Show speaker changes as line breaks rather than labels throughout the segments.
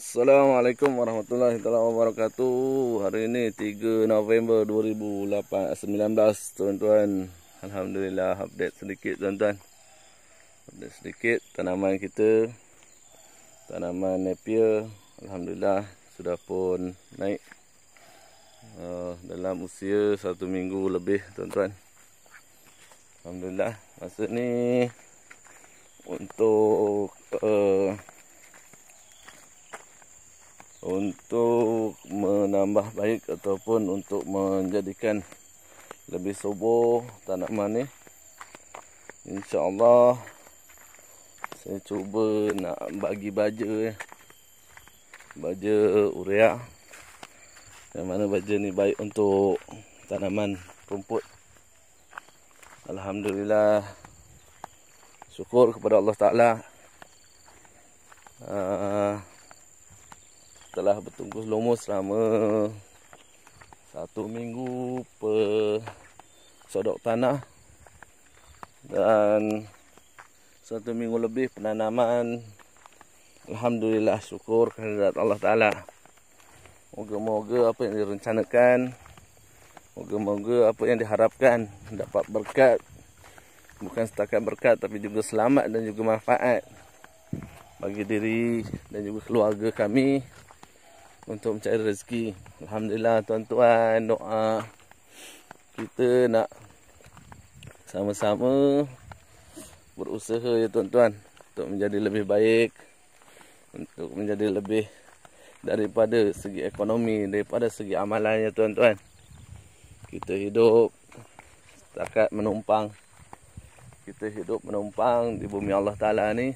Assalamualaikum warahmatullahi wabarakatuh. Hari ini 3 November 2019 eh, tuan-tuan. Alhamdulillah update sedikit tuan-tuan. Update sedikit tanaman kita. Tanaman Napier alhamdulillah sudah pun naik. Uh, dalam usia satu minggu lebih tuan-tuan. Alhamdulillah maksud ni untuk uh, untuk menambah baik ataupun untuk menjadikan lebih subur tanaman ni insyaallah saya cuba nak bagi baja eh. baja urea yang mana baja ni baik untuk tanaman rumput alhamdulillah syukur kepada Allah taala ah, telah bertungkus lomo selama satu minggu per sodok tanah dan satu minggu lebih penanaman Alhamdulillah syukur kepada Allah Ta'ala moga-moga apa yang direncanakan moga-moga apa yang diharapkan dapat berkat bukan setakat berkat tapi juga selamat dan juga manfaat bagi diri dan juga keluarga kami untuk mencari rezeki. Alhamdulillah tuan-tuan doa kita nak sama-sama berusaha ya tuan-tuan untuk menjadi lebih baik untuk menjadi lebih daripada segi ekonomi daripada segi amalan ya tuan-tuan kita hidup setakat menumpang kita hidup menumpang di bumi Allah Ta'ala ni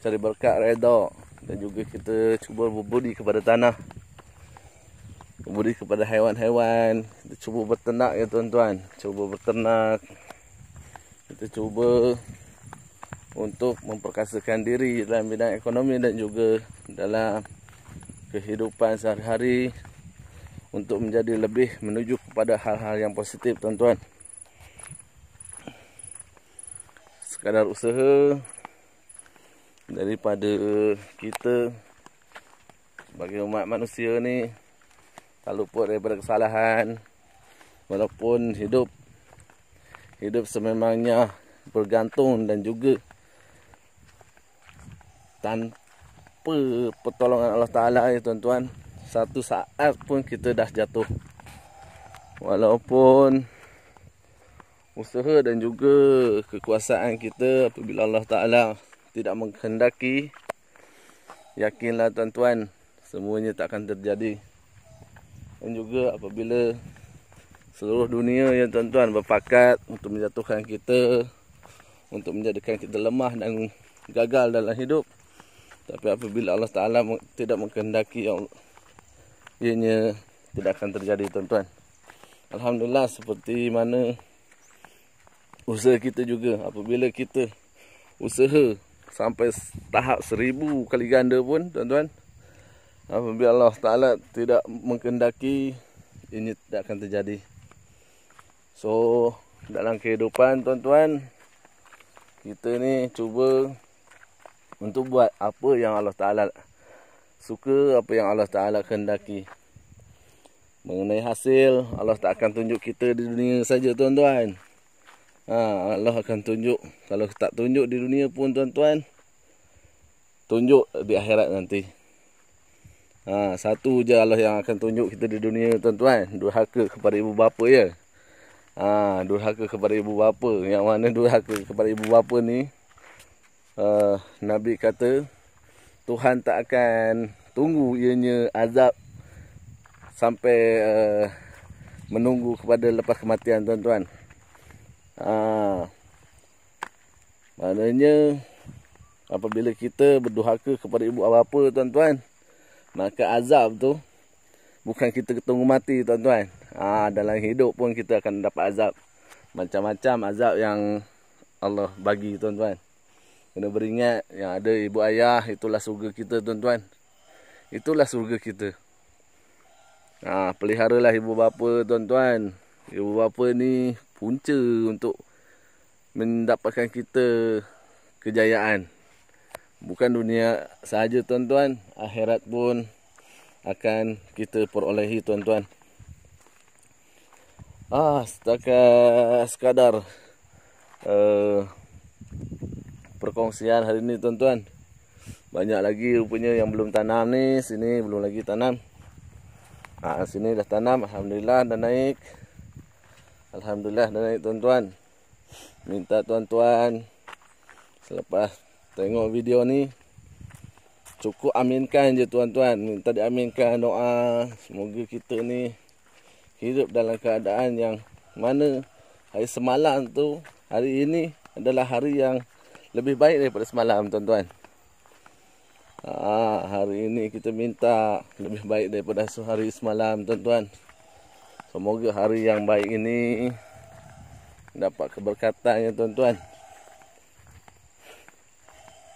cari berkat redha dan juga kita cuba berbudi kepada tanah berbudi kepada haiwan-haiwan kita cuba berternak ya tuan-tuan cuba berternak kita cuba untuk memperkasakan diri dalam bidang ekonomi dan juga dalam kehidupan sehari-hari untuk menjadi lebih menuju kepada hal-hal yang positif tuan-tuan sekadar usaha daripada kita sebagai umat manusia ni tak lupa daripada kesalahan walaupun hidup hidup sememangnya bergantung dan juga tanpa pertolongan Allah Ta'ala ya tuan-tuan satu saat pun kita dah jatuh walaupun usaha dan juga kekuasaan kita apabila Allah Ta'ala tidak menghendaki yakinlah tuan-tuan semuanya tak akan terjadi dan juga apabila seluruh dunia ya tuan-tuan berpakat untuk menjatuhkan kita untuk menjadikan kita lemah dan gagal dalam hidup tapi apabila Allah Ta'ala tidak menghendaki ya ianya tidak akan terjadi tuan-tuan Alhamdulillah seperti mana usaha kita juga apabila kita usaha sampai tahap seribu kali ganda pun tuan-tuan apabila Allah Ta'ala tidak mengkendaki ini tidak akan terjadi so dalam kehidupan tuan-tuan kita ni cuba untuk buat apa yang Allah Ta'ala suka apa yang Allah Ta'ala kendaki mengenai hasil Allah tak akan tunjuk kita di dunia saja tuan-tuan ha, Allah akan tunjuk Kalau tak tunjuk di dunia pun tuan-tuan Tunjuk di akhirat nanti ha, Satu je Allah yang akan tunjuk kita di dunia tuan-tuan Durhaka kepada ibu bapa ya ha, Durhaka kepada ibu bapa Yang mana durhaka kepada ibu bapa ni uh, Nabi kata Tuhan tak akan tunggu ianya azab Sampai uh, menunggu kepada lepas kematian tuan-tuan Ha. Maknanya apabila kita berduhaka kepada ibu bapa tuan-tuan, maka azab tu bukan kita tunggu mati tuan-tuan. Ha, dalam hidup pun kita akan dapat azab. Macam-macam azab yang Allah bagi tuan-tuan. Kena beringat yang ada ibu ayah itulah surga kita tuan-tuan. Itulah surga kita. Ha, lah ibu bapa tuan-tuan. Ibu bapa ni punca untuk mendapatkan kita kejayaan. Bukan dunia sahaja tuan-tuan, akhirat pun akan kita perolehi tuan-tuan. Ah, setakat sekadar uh, perkongsian hari ini tuan-tuan. Banyak lagi rupanya yang belum tanam ni, sini belum lagi tanam. Ah, sini dah tanam, alhamdulillah dah naik. Alhamdulillah dah naik tuan-tuan Minta tuan-tuan Selepas tengok video ni Cukup aminkan je tuan-tuan Minta diaminkan doa Semoga kita ni Hidup dalam keadaan yang Mana hari semalam tu Hari ini adalah hari yang Lebih baik daripada semalam tuan-tuan Ah Hari ini kita minta Lebih baik daripada hari semalam tuan-tuan Semoga hari yang baik ini dapat keberkatan ya tuan-tuan.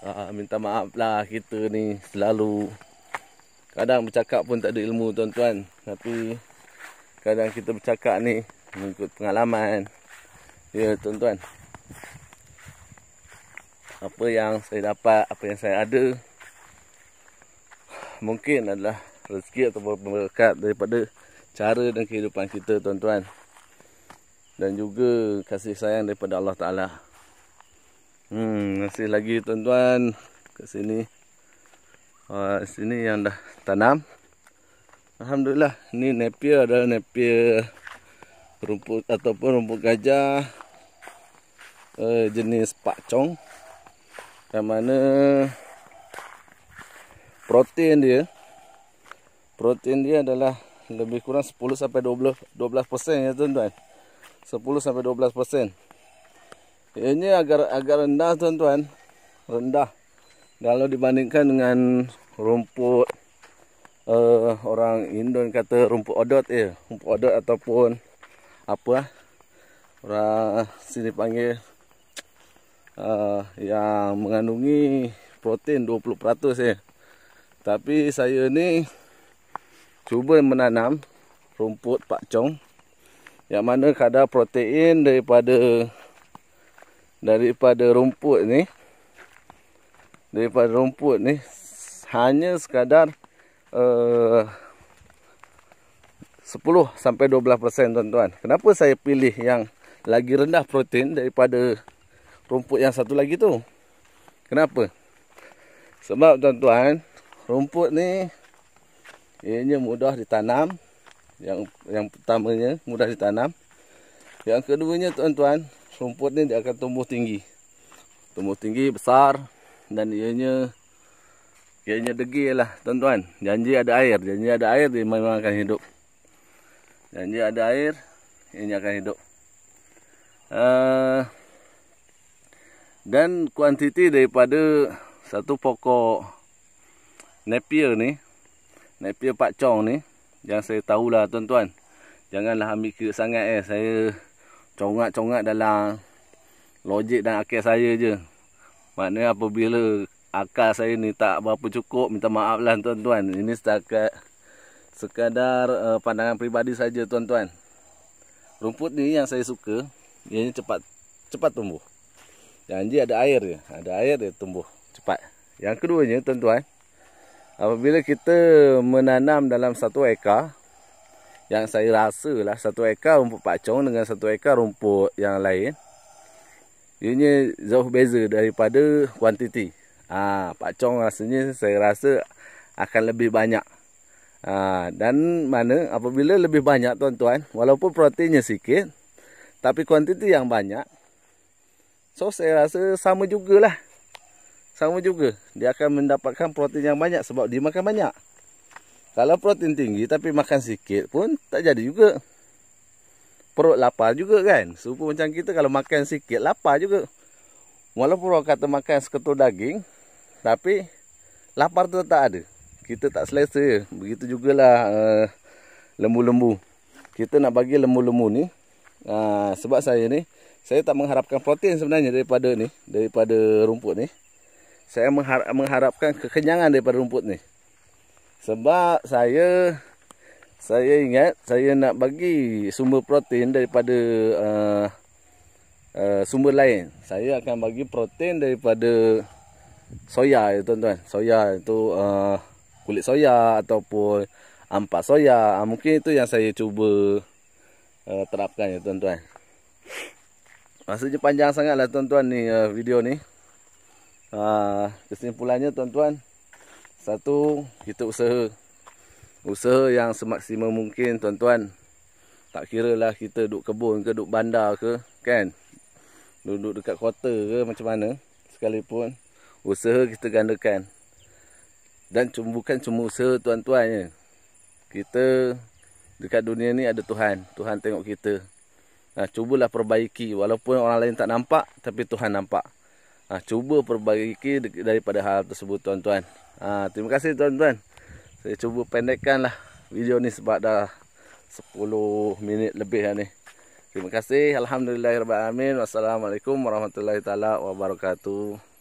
Ah, minta maaf lah kita ni selalu kadang bercakap pun tak ada ilmu tuan-tuan. Tapi kadang kita bercakap ni mengikut pengalaman. Ya tuan-tuan. Apa yang saya dapat, apa yang saya ada mungkin adalah rezeki atau berkat daripada cara dan kehidupan kita tuan-tuan dan juga kasih sayang daripada Allah Ta'ala hmm, masih lagi tuan-tuan ke sini uh, sini yang dah tanam Alhamdulillah ni napier ada napier rumput ataupun rumput gajah uh, jenis pak cong. yang mana protein dia protein dia adalah lebih kurang 10 sampai 12 persen ya tuan-tuan. 10 sampai 12%. ini agar agar rendah tuan-tuan. Rendah. Kalau dibandingkan dengan rumput uh, orang Indon kata rumput odot ya, rumput odot ataupun apa lah. orang sini panggil uh, yang mengandungi protein 20% ya. Tapi saya ni cuba menanam rumput pak cong yang mana kadar protein daripada daripada rumput ni daripada rumput ni hanya sekadar eh, uh, 10 sampai 12% tuan-tuan. Kenapa saya pilih yang lagi rendah protein daripada rumput yang satu lagi tu? Kenapa? Sebab tuan-tuan, rumput ni Ianya mudah ditanam. Yang yang pertamanya mudah ditanam. Yang keduanya tuan-tuan, rumput ni dia akan tumbuh tinggi. Tumbuh tinggi, besar dan ianya ianya degil lah tuan-tuan. Janji ada air, janji ada air dia memang akan hidup. Janji ada air, ianya akan hidup. Uh, dan kuantiti daripada satu pokok Napier ni Napier Pak Chong ni Yang saya tahulah tuan-tuan Janganlah ambil kira sangat eh Saya congat-congat dalam Logik dan akal saya je Maknanya apabila Akal saya ni tak berapa cukup Minta maaf lah tuan-tuan Ini setakat Sekadar uh, pandangan peribadi saja tuan-tuan Rumput ni yang saya suka Ianya cepat cepat tumbuh Janji ada air dia Ada air dia tumbuh cepat Yang keduanya tuan-tuan apabila kita menanam dalam satu ekar yang saya rasa lah satu ekar rumput pacong dengan satu ekar rumput yang lain ianya jauh beza daripada kuantiti ha, pacong rasanya saya rasa akan lebih banyak ha, dan mana apabila lebih banyak tuan-tuan walaupun proteinnya sikit tapi kuantiti yang banyak so saya rasa sama jugalah sama juga dia akan mendapatkan protein yang banyak sebab dia makan banyak kalau protein tinggi tapi makan sikit pun tak jadi juga perut lapar juga kan serupa macam kita kalau makan sikit lapar juga walaupun orang kata makan seketul daging tapi lapar tu tak ada kita tak selesa begitu jugalah eh, lembu-lembu uh, kita nak bagi lembu-lembu ni uh, sebab saya ni saya tak mengharapkan protein sebenarnya daripada ni daripada rumput ni saya mengharapkan kekenyangan daripada rumput ni. Sebab saya saya ingat saya nak bagi sumber protein daripada uh, uh, sumber lain. Saya akan bagi protein daripada soya ya tuan-tuan. Soya itu uh, kulit soya ataupun ampas soya. Uh, mungkin itu yang saya cuba uh, terapkan ya tuan-tuan. Masa je panjang sangatlah tuan-tuan ni uh, video ni. Ha, kesimpulannya tuan-tuan Satu kita usaha Usaha yang semaksimum mungkin tuan-tuan Tak kira lah kita duduk kebun ke duduk bandar ke kan Duduk dekat kota ke macam mana Sekalipun usaha kita gandakan Dan cuma, bukan cuma usaha tuan-tuan ya. Kita dekat dunia ni ada Tuhan Tuhan tengok kita Nah, Cubalah perbaiki walaupun orang lain tak nampak Tapi Tuhan nampak Ha, cuba perbaiki daripada hal tersebut tuan-tuan. Ha, terima kasih tuan-tuan. Saya cuba pendekkan lah video ni sebab dah 10 minit lebih dah ni. Terima kasih. Alhamdulillah. wassalamualaikum warahmatullahi wabarakatuh.